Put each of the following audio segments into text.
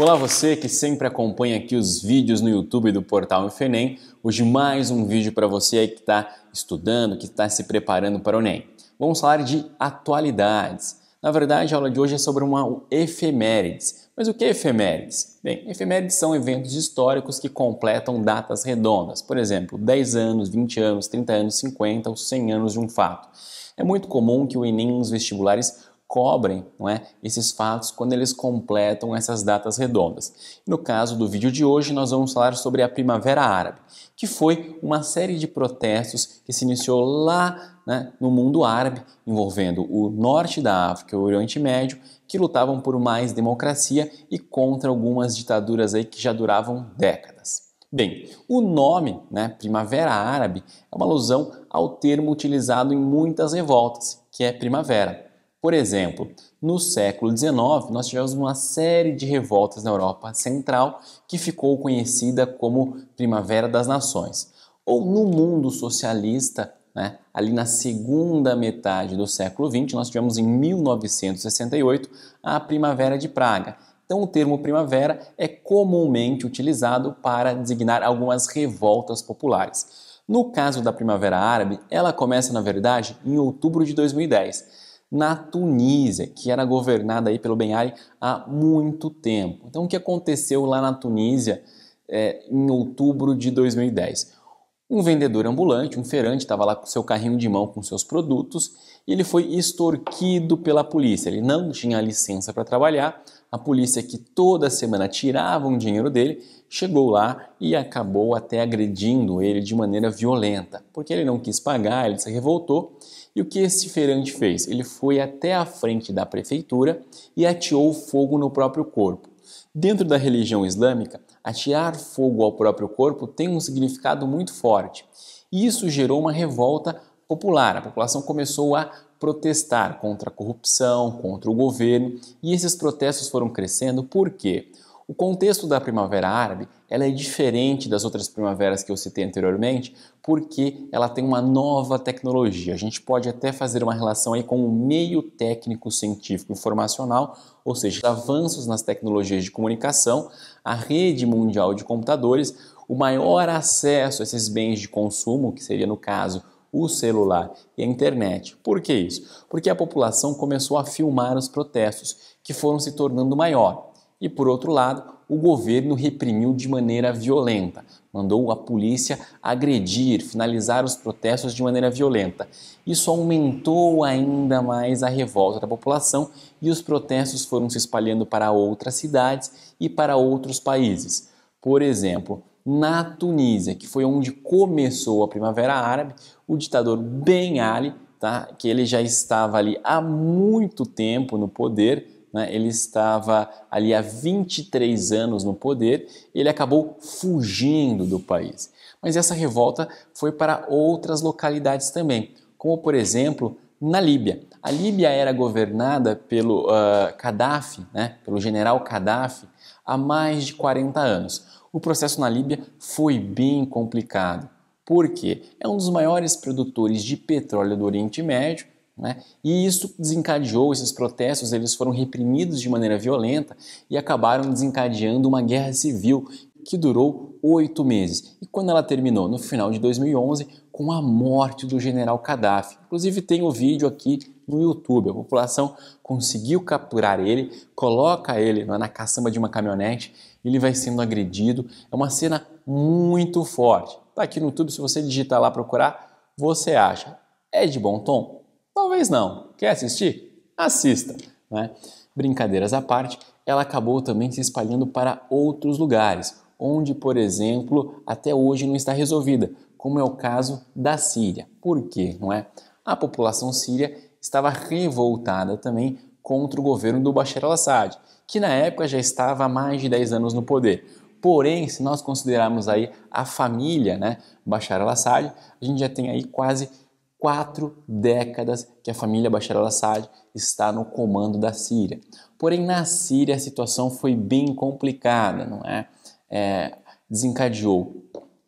Olá você que sempre acompanha aqui os vídeos no YouTube do Portal Fenem. Hoje mais um vídeo para você aí que está estudando, que está se preparando para o Enem. Vamos falar de atualidades. Na verdade, a aula de hoje é sobre uma efemérides. Mas o que é efemérides? Bem, efemérides são eventos históricos que completam datas redondas. Por exemplo, 10 anos, 20 anos, 30 anos, 50 ou 100 anos de um fato. É muito comum que o Enem nos vestibulares cobrem não é, esses fatos quando eles completam essas datas redondas. No caso do vídeo de hoje, nós vamos falar sobre a Primavera Árabe, que foi uma série de protestos que se iniciou lá né, no mundo árabe, envolvendo o norte da África e o Oriente Médio, que lutavam por mais democracia e contra algumas ditaduras aí que já duravam décadas. Bem, o nome, né, Primavera Árabe, é uma alusão ao termo utilizado em muitas revoltas, que é primavera. Por exemplo, no século XIX, nós tivemos uma série de revoltas na Europa Central que ficou conhecida como Primavera das Nações. Ou no mundo socialista, né, ali na segunda metade do século XX, nós tivemos em 1968 a Primavera de Praga. Então, o termo primavera é comumente utilizado para designar algumas revoltas populares. No caso da Primavera Árabe, ela começa, na verdade, em outubro de 2010 na Tunísia, que era governada aí pelo Ben Ali há muito tempo. Então, o que aconteceu lá na Tunísia é, em outubro de 2010? Um vendedor ambulante, um feirante, estava lá com seu carrinho de mão com seus produtos e ele foi extorquido pela polícia. Ele não tinha licença para trabalhar. A polícia, que toda semana tirava um dinheiro dele, chegou lá e acabou até agredindo ele de maneira violenta. Porque ele não quis pagar, ele se revoltou e o que esse feirante fez? Ele foi até a frente da prefeitura e atiou fogo no próprio corpo. Dentro da religião islâmica, atirar fogo ao próprio corpo tem um significado muito forte. E isso gerou uma revolta popular. A população começou a protestar contra a corrupção, contra o governo, e esses protestos foram crescendo Por quê? O contexto da Primavera Árabe ela é diferente das outras primaveras que eu citei anteriormente, porque ela tem uma nova tecnologia. A gente pode até fazer uma relação aí com o meio técnico científico informacional, ou seja, avanços nas tecnologias de comunicação, a rede mundial de computadores, o maior acesso a esses bens de consumo, que seria no caso o celular e a internet. Por que isso? Porque a população começou a filmar os protestos, que foram se tornando maior. E por outro lado, o governo reprimiu de maneira violenta, mandou a polícia agredir, finalizar os protestos de maneira violenta. Isso aumentou ainda mais a revolta da população e os protestos foram se espalhando para outras cidades e para outros países. Por exemplo, na Tunísia, que foi onde começou a Primavera Árabe, o ditador Ben Ali, tá, que ele já estava ali há muito tempo no poder, né, ele estava ali há 23 anos no poder e ele acabou fugindo do país. Mas essa revolta foi para outras localidades também, como por exemplo na Líbia. A Líbia era governada pelo uh, Gaddafi, né, pelo general Gaddafi, há mais de 40 anos. O processo na Líbia foi bem complicado, porque é um dos maiores produtores de petróleo do Oriente Médio né? E isso desencadeou, esses protestos eles foram reprimidos de maneira violenta e acabaram desencadeando uma guerra civil que durou oito meses. E quando ela terminou? No final de 2011, com a morte do general Gaddafi. Inclusive tem o um vídeo aqui no YouTube. A população conseguiu capturar ele, coloca ele na caçamba de uma caminhonete, ele vai sendo agredido. É uma cena muito forte. Está aqui no YouTube, se você digitar lá procurar, você acha. É de bom tom? Talvez não. Quer assistir? Assista. Né? Brincadeiras à parte, ela acabou também se espalhando para outros lugares, onde, por exemplo, até hoje não está resolvida, como é o caso da Síria. Por quê? Não é? A população síria estava revoltada também contra o governo do Bashar al-Assad, que na época já estava há mais de 10 anos no poder. Porém, se nós considerarmos aí a família, né, Bashar al-Assad, a gente já tem aí quase quatro décadas que a família Bashar al-Assad está no comando da Síria. Porém, na Síria a situação foi bem complicada, não é? é desencadeou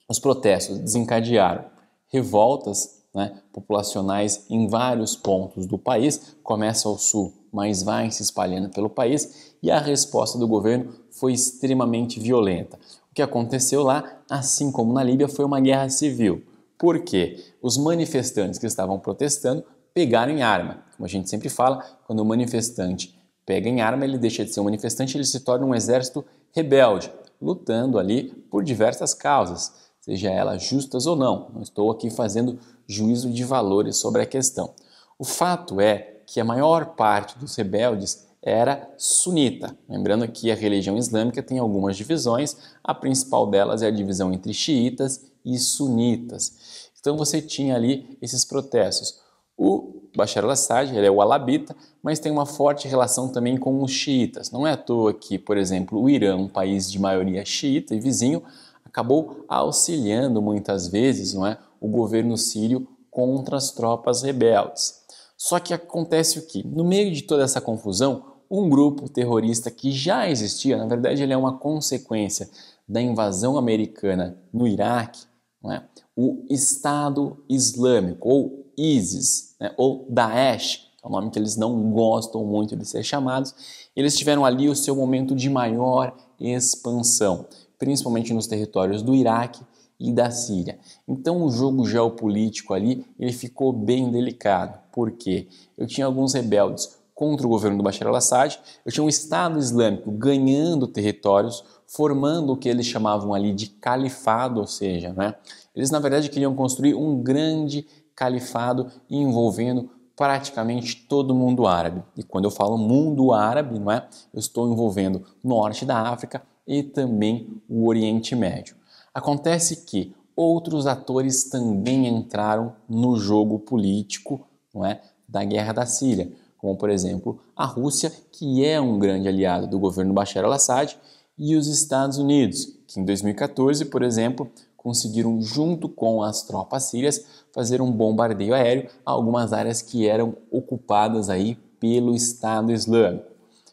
os protestos, desencadearam revoltas né, populacionais em vários pontos do país, começa ao sul, mas vai se espalhando pelo país e a resposta do governo foi extremamente violenta. O que aconteceu lá, assim como na Líbia, foi uma guerra civil porque os manifestantes que estavam protestando pegaram em arma. Como a gente sempre fala, quando o manifestante pega em arma, ele deixa de ser um manifestante, ele se torna um exército rebelde, lutando ali por diversas causas, seja elas justas ou não. Não estou aqui fazendo juízo de valores sobre a questão. O fato é que a maior parte dos rebeldes era sunita. Lembrando que a religião islâmica tem algumas divisões, a principal delas é a divisão entre xiitas e sunitas. Então você tinha ali esses protestos. O Bashar al-Assad, ele é o alabita, mas tem uma forte relação também com os xiitas. Não é à toa que, por exemplo, o Irã, um país de maioria xiita e vizinho, acabou auxiliando muitas vezes, não é, o governo sírio contra as tropas rebeldes. Só que acontece o que? No meio de toda essa confusão, um grupo terrorista que já existia, na verdade ele é uma consequência da invasão americana no Iraque, é? o Estado Islâmico, ou ISIS, né? ou Daesh, que é o um nome que eles não gostam muito de ser chamados, eles tiveram ali o seu momento de maior expansão, principalmente nos territórios do Iraque e da Síria. Então o jogo geopolítico ali ele ficou bem delicado, porque eu tinha alguns rebeldes contra o governo do Bashar al-Assad, eu tinha um Estado Islâmico ganhando territórios formando o que eles chamavam ali de califado, ou seja, né, eles na verdade queriam construir um grande califado envolvendo praticamente todo o mundo árabe. E quando eu falo mundo árabe, não é? Eu estou envolvendo norte da África e também o Oriente Médio. Acontece que outros atores também entraram no jogo político, não é, da guerra da Síria, como por exemplo, a Rússia, que é um grande aliado do governo Bashar al-Assad e os Estados Unidos, que em 2014, por exemplo, conseguiram, junto com as tropas sírias, fazer um bombardeio aéreo a algumas áreas que eram ocupadas aí pelo Estado Islâmico.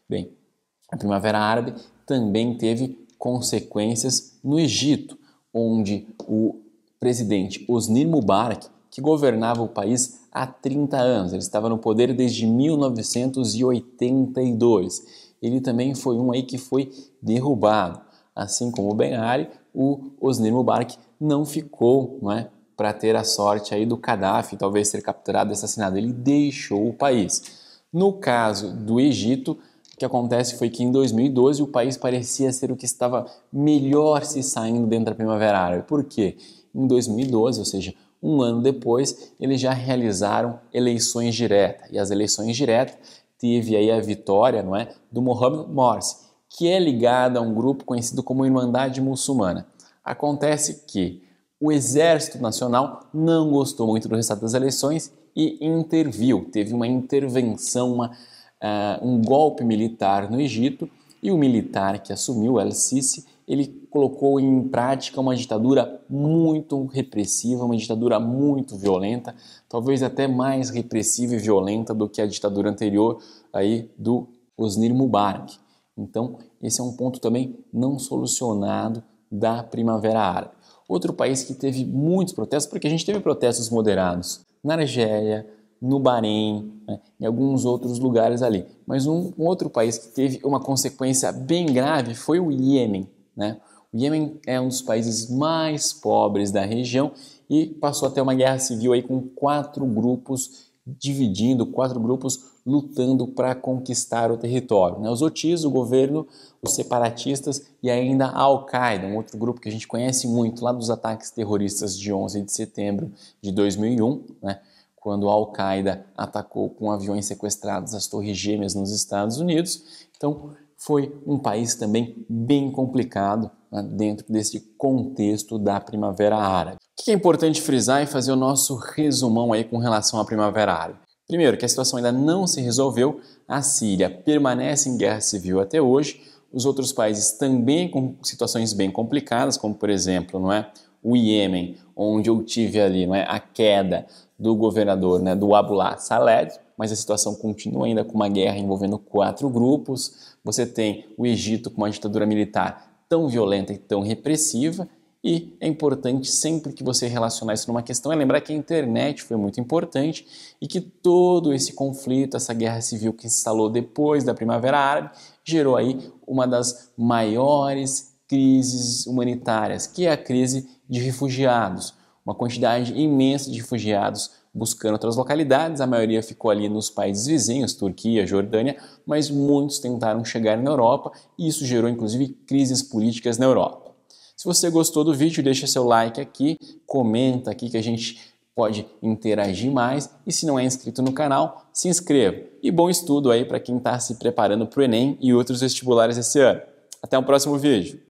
Bem, a Primavera Árabe também teve consequências no Egito, onde o presidente Osni Mubarak, que governava o país há 30 anos, ele estava no poder desde 1982 ele também foi um aí que foi derrubado. Assim como o Ben Ali, o Osnir Mubarak não ficou não é, para ter a sorte aí do Gaddafi, talvez ser capturado e assassinado. Ele deixou o país. No caso do Egito, o que acontece foi que em 2012 o país parecia ser o que estava melhor se saindo dentro da Primavera Árabe. Por quê? Em 2012, ou seja, um ano depois, eles já realizaram eleições diretas. E as eleições diretas teve aí a vitória, não é, do Mohammed Morsi, que é ligado a um grupo conhecido como Irmandade Muçulmana. Acontece que o Exército Nacional não gostou muito do resultado das eleições e interviu, teve uma intervenção, uma, uh, um golpe militar no Egito e o militar que assumiu, El-Sisi, ele colocou em prática uma ditadura muito repressiva, uma ditadura muito violenta, talvez até mais repressiva e violenta do que a ditadura anterior aí do Osnir Mubarak. Então, esse é um ponto também não solucionado da Primavera Árabe. Outro país que teve muitos protestos, porque a gente teve protestos moderados na Argélia, no Bahrein, né, em alguns outros lugares ali. Mas um, um, outro país que teve uma consequência bem grave foi o Iêmen. Né? O Iêmen é um dos países mais pobres da região e passou até uma guerra civil aí com quatro grupos dividindo, quatro grupos lutando para conquistar o território. Né? Os OTIs, o governo, os separatistas e ainda a Al-Qaeda, um outro grupo que a gente conhece muito lá dos ataques terroristas de 11 de setembro de 2001, né? quando a Al-Qaeda atacou com aviões sequestrados as Torres Gêmeas nos Estados Unidos. Então, foi um país também bem complicado né, dentro desse contexto da Primavera Árabe. O que é importante frisar e fazer o nosso resumão aí com relação à Primavera Árabe? Primeiro, que a situação ainda não se resolveu, a Síria permanece em guerra civil até hoje, os outros países também com situações bem complicadas, como por exemplo, não é, o Iêmen, onde eu tive ali é, a queda do governador né, do Abdullah Saleh, mas a situação continua ainda com uma guerra envolvendo quatro grupos. Você tem o Egito com uma ditadura militar tão violenta e tão repressiva, e é importante sempre que você relacionar isso numa questão é lembrar que a internet foi muito importante e que todo esse conflito, essa guerra civil que se instalou depois da Primavera Árabe, gerou aí uma das maiores crises humanitárias, que é a crise de refugiados, uma quantidade imensa de refugiados buscando outras localidades. A maioria ficou ali nos países vizinhos, Turquia, Jordânia, mas muitos tentaram chegar na Europa e isso gerou inclusive crises políticas na Europa. Se você gostou do vídeo, deixa seu like aqui, comenta aqui que a gente pode interagir mais e se não é inscrito no canal, se inscreva. E bom estudo aí para quem está se preparando para o Enem e outros vestibulares esse ano. Até o próximo vídeo!